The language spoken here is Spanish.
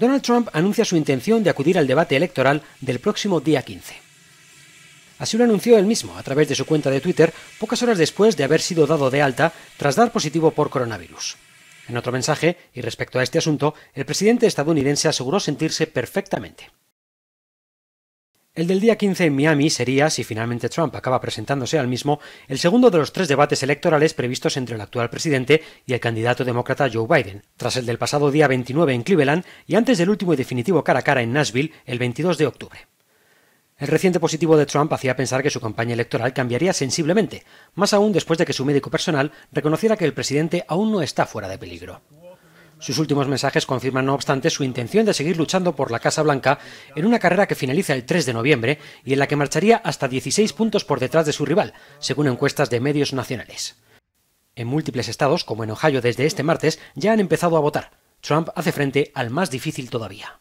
Donald Trump anuncia su intención de acudir al debate electoral del próximo día 15. Así lo anunció él mismo a través de su cuenta de Twitter pocas horas después de haber sido dado de alta tras dar positivo por coronavirus. En otro mensaje, y respecto a este asunto, el presidente estadounidense aseguró sentirse perfectamente. El del día 15 en Miami sería, si finalmente Trump acaba presentándose al mismo, el segundo de los tres debates electorales previstos entre el actual presidente y el candidato demócrata Joe Biden, tras el del pasado día 29 en Cleveland y antes del último y definitivo cara a cara en Nashville el 22 de octubre. El reciente positivo de Trump hacía pensar que su campaña electoral cambiaría sensiblemente, más aún después de que su médico personal reconociera que el presidente aún no está fuera de peligro. Sus últimos mensajes confirman, no obstante, su intención de seguir luchando por la Casa Blanca en una carrera que finaliza el 3 de noviembre y en la que marcharía hasta 16 puntos por detrás de su rival, según encuestas de medios nacionales. En múltiples estados, como en Ohio desde este martes, ya han empezado a votar. Trump hace frente al más difícil todavía.